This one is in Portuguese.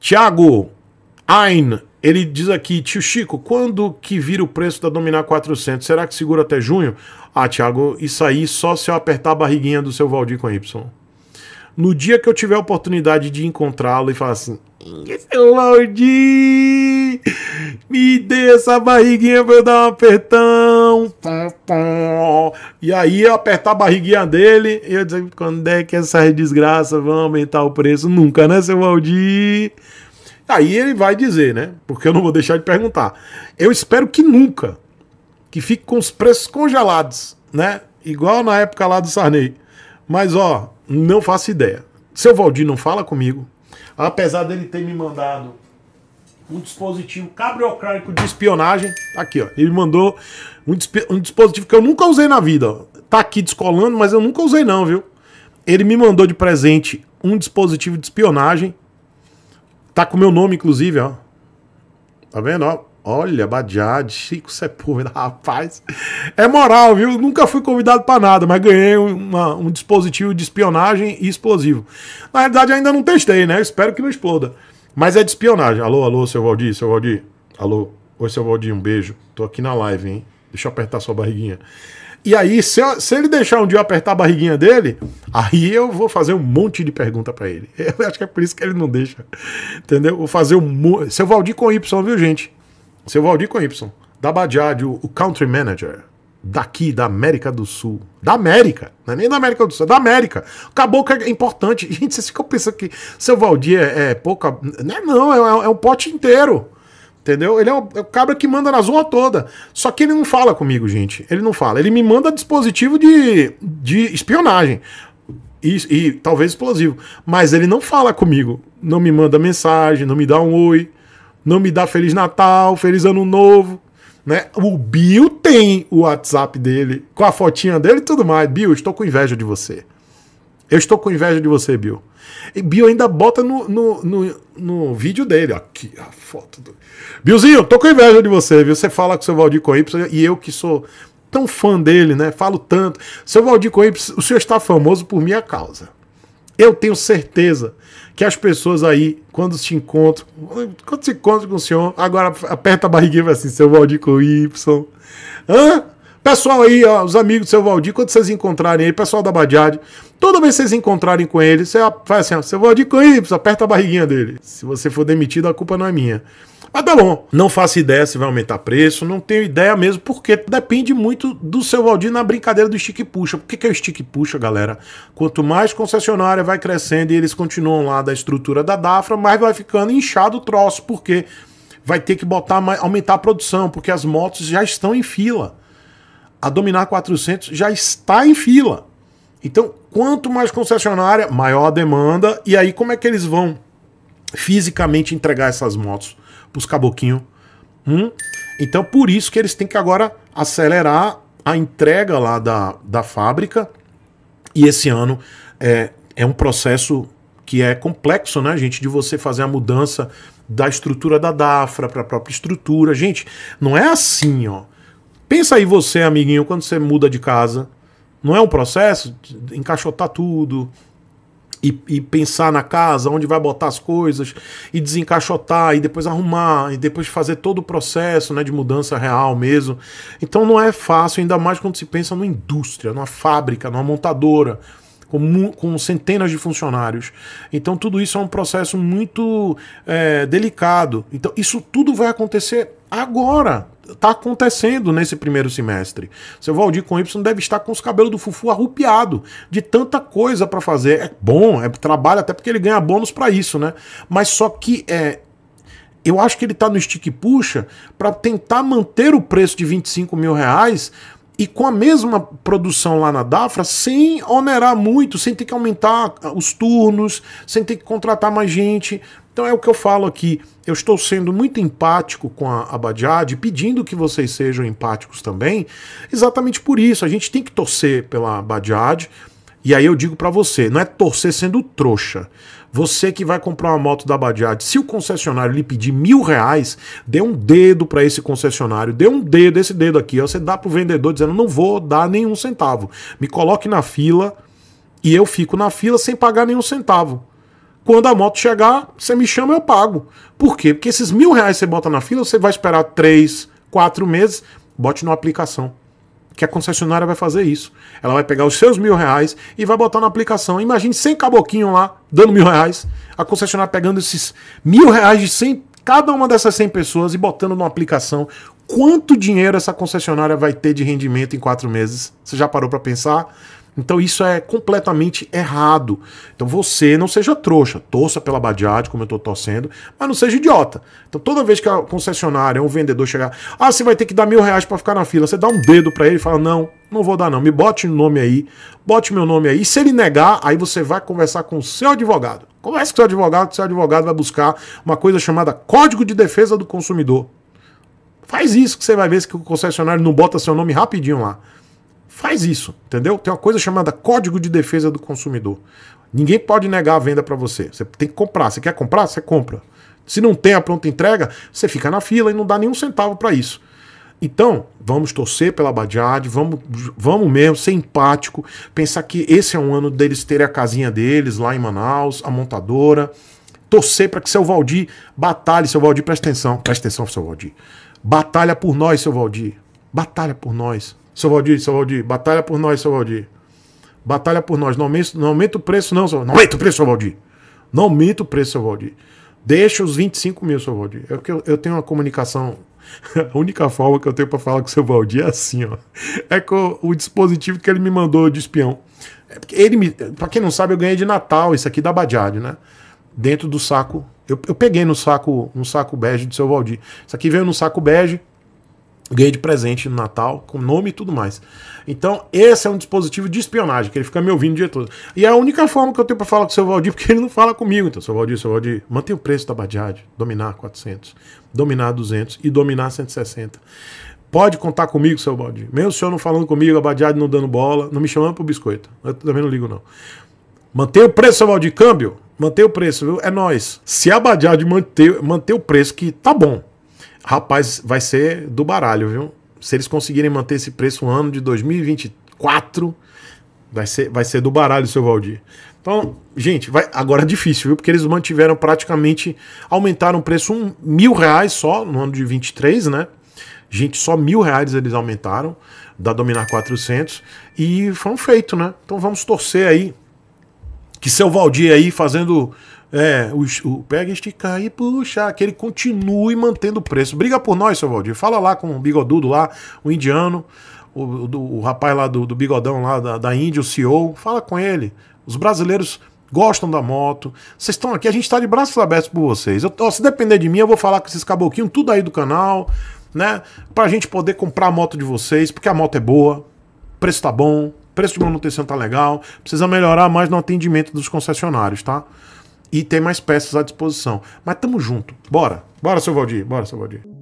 Tiago Ein, ele diz aqui, tio Chico, quando que vira o preço da Dominar 400? Será que segura até junho? Ah, Tiago, isso aí só se eu apertar a barriguinha do seu Valdir com Y. No dia que eu tiver a oportunidade de encontrá-lo e falar assim, seu Valdir, me dê essa barriguinha pra eu dar um apertão. Pum, pum. E aí eu apertar a barriguinha dele e eu dizer, quando é que essas desgraças vão aumentar o preço? Nunca, né, seu Valdir? Aí ele vai dizer, né? Porque eu não vou deixar de perguntar. Eu espero que nunca, que fique com os preços congelados, né? Igual na época lá do Sarney. Mas ó, não faço ideia. Seu Valdir não fala comigo. Apesar dele ter me mandado um dispositivo cabriocrático de espionagem. Tá aqui, ó. Ele mandou um, um, dispositivo que eu nunca usei na vida. Tá aqui descolando, mas eu nunca usei, não, viu? Ele me mandou de presente um dispositivo de espionagem. Tá com meu nome, inclusive, ó. Tá vendo? Ó. Olha, Badiad, Chico Sepúlveda, rapaz. É moral, viu? Nunca fui convidado para nada, mas ganhei uma, um dispositivo de espionagem e explosivo. Na realidade, ainda não testei, né? espero que não exploda. Mas é de espionagem. Alô, alô, seu Valdir, seu Valdir. Alô, oi, seu Valdir, um beijo. Tô aqui na live, hein? Deixa eu apertar sua barriguinha. E aí, se, eu, se ele deixar um dia eu apertar a barriguinha dele, aí eu vou fazer um monte de pergunta para ele. Eu acho que é por isso que ele não deixa. Entendeu? Vou fazer um. Seu Valdir com Y, viu, gente? Seu Valdir com Y. Da Badiad, o, o country manager daqui da América do Sul. Da América, não é nem da América do Sul, é da América. Caboclo é importante. Gente, vocês ficam pensando que seu Valdir é, é pouca. Não é, não, é, é, é um pote inteiro. Entendeu? Ele é o, é o cabra que manda na zona toda. Só que ele não fala comigo, gente. Ele não fala. Ele me manda dispositivo de, de espionagem. E, e talvez explosivo. Mas ele não fala comigo. Não me manda mensagem, não me dá um oi. Não me dá Feliz Natal, Feliz Ano Novo. Né? O Bill tem o WhatsApp dele, com a fotinha dele e tudo mais. Bill, estou com inveja de você. Eu estou com inveja de você, Bill. E Bill ainda bota no, no, no, no vídeo dele, aqui a foto do. Billzinho, tô com inveja de você, viu? Você fala com o seu Valdir Coimbra e eu que sou tão fã dele, né? Falo tanto. Seu Valdir Coimbra, o senhor está famoso por minha causa. Eu tenho certeza que as pessoas aí, quando se encontram, quando se encontram com o senhor, agora aperta a barriguinha e fala assim, seu Valdir com Y. Hã? Pessoal aí, ó, os amigos do seu Valdir, quando vocês encontrarem aí, pessoal da Badiade, toda vez que vocês encontrarem com ele, você faz assim, ó, seu Valdir com Y, aperta a barriguinha dele. Se você for demitido, a culpa não é minha. Mas tá bom, não faço ideia se vai aumentar preço, não tenho ideia mesmo, porque depende muito do seu Valdir na brincadeira do stick puxa. Por que, que é o stick puxa, galera? Quanto mais concessionária vai crescendo e eles continuam lá da estrutura da Dafra, mais vai ficando inchado o troço, porque vai ter que botar, aumentar a produção, porque as motos já estão em fila a dominar 400 já está em fila. Então, quanto mais concessionária, maior a demanda. E aí, como é que eles vão fisicamente entregar essas motos para os caboquinhos? Hum? Então, por isso que eles têm que agora acelerar a entrega lá da, da fábrica. E esse ano é, é um processo que é complexo, né, gente, de você fazer a mudança da estrutura da DAFRA para a própria estrutura. Gente, não é assim, ó. Pensa aí você, amiguinho, quando você muda de casa. Não é um processo? Encaixotar tudo, e, e, pensar na casa, onde vai botar as coisas, e desencaixotar, e depois arrumar, e depois fazer todo o processo né, de mudança real mesmo. Então não é fácil, ainda mais quando se pensa numa indústria, numa fábrica, numa montadora, com, com centenas de funcionários. Então tudo isso é um processo muito é, delicado. Então isso tudo vai acontecer agora está acontecendo nesse primeiro semestre. Seu Valdir com Y deve estar com os cabelos do Fufu arrupiado de tanta coisa para fazer. É bom, é trabalho, até porque ele ganha bônus para isso, né? Mas só que é, eu acho que ele está no stick puxa para tentar manter o preço de 25 mil reais e com a mesma produção lá na Dafra, sem onerar muito, sem ter que aumentar os turnos, sem ter que contratar mais gente. Então é o que eu falo aqui. Eu estou sendo muito empático com a, a Badiade, pedindo que vocês sejam empáticos também, exatamente por isso. A gente tem que torcer pela Badiade. E aí eu digo para você, não é torcer sendo trouxa. Você que vai comprar uma moto da Badiade, se o concessionário lhe pedir mil reais, dê um dedo para esse concessionário, dê um dedo, esse dedo aqui, ó, você dá pro vendedor dizendo, não vou dar nenhum centavo. Me coloque na fila e eu fico na fila sem pagar nenhum centavo. Quando a moto chegar, você me chama, eu pago. Por quê? Porque esses mil reais você bota na fila, você vai esperar três, quatro meses, bote numa aplicação. Que a concessionária vai fazer isso. Ela vai pegar os seus mil reais e vai botar na aplicação. Imagine 100 caboquinho lá, dando mil reais. A concessionária pegando esses mil reais de 100 cada uma dessas 100 pessoas e botando numa aplicação quanto dinheiro essa concessionária vai ter de rendimento em quatro meses? Você já parou para pensar? Então isso é completamente errado. Então você não seja trouxa, torça pela Badiade, como eu estou torcendo, mas não seja idiota. Então toda vez que a concessionária, um vendedor chegar, ah, você vai ter que dar mil reais para ficar na fila, você dá um dedo para ele e fala, não, não vou dar não, me bote o nome aí, bote meu nome aí. E se ele negar, aí você vai conversar com o seu advogado. Converse com o seu advogado, o seu advogado vai buscar uma coisa chamada Código de Defesa do Consumidor. Faz isso que você vai ver se o concessionário não bota seu nome rapidinho lá. Faz isso, entendeu? Tem uma coisa chamada Código de Defesa do Consumidor. Ninguém pode negar a venda para você. Você tem que comprar. Você quer comprar? Você compra. Se não tem a pronta entrega, você fica na fila e não dá nenhum centavo para isso. Então, vamos torcer pela Badiade, vamos, vamos mesmo ser empático, pensar que esse é um ano deles terem a casinha deles lá em Manaus, a montadora. Torcer para que seu Valdir batalhe, seu Valdir, presta atenção, presta atenção, seu Valdir. Batalha por nós, seu Valdir. Batalha por nós. Seu Valdir, seu Valdir, batalha por nós, seu Valdir. Batalha por nós. Não aumenta, não aumenta o preço, não, seu Não aumenta o preço, seu Valdir. Não aumenta o preço, seu Valdir. Deixa os 25 mil, seu Valdir. É que eu, eu tenho uma comunicação. A única forma que eu tenho para falar com o seu Valdir é assim, ó. É com o, o dispositivo que ele me mandou de espião. É ele me, para quem não sabe, eu ganhei de Natal isso aqui da Badiade, né? Dentro do saco eu, eu peguei no saco, um saco bege do seu Valdir. Isso aqui veio no saco bege, ganhei de presente no Natal, com nome e tudo mais. Então, esse é um dispositivo de espionagem, que ele fica me ouvindo o dia todo. E é a única forma que eu tenho para falar com o seu Valdir, porque ele não fala comigo. Então, seu Valdir, seu Valdir, mantém o preço da Badiad, dominar 400, dominar 200 e dominar 160. Pode contar comigo, seu Valdir. Mesmo o senhor não falando comigo, a Badiad não dando bola, não me chamando pro biscoito. Eu também não ligo, não. Manter o preço, Val, de câmbio? Manter o preço, viu? É nós. Se a Bajaj manter, manter o preço, que tá bom. Rapaz, vai ser do baralho, viu? Se eles conseguirem manter esse preço no ano de 2024, vai ser, vai ser do baralho, seu Valdir. Então, gente, vai, agora é difícil, viu? Porque eles mantiveram praticamente, aumentaram o preço um mil reais só no ano de 23, né? Gente, só mil reais eles aumentaram da Dominar 400 e foi um feito, né? Então vamos torcer aí que seu Valdir aí fazendo. É, o, o pega, estica e puxa, que ele continue mantendo o preço. Briga por nós, seu Valdir. Fala lá com o bigodudo lá, o indiano, o, o, o rapaz lá do, do, bigodão lá da, da Índia, o CEO. Fala com ele. Os brasileiros gostam da moto. Vocês estão aqui, a gente está de braços abertos por vocês. Eu, ó, se depender de mim, eu vou falar com esses caboclinhos tudo aí do canal, né? Pra gente poder comprar a moto de vocês, porque a moto é boa, o preço tá bom, preço de manutenção tá legal, precisa melhorar mais no atendimento dos concessionários, tá? E tem mais peças à disposição. Mas tamo junto. Bora. Bora, seu Valdir. Bora, seu Valdir.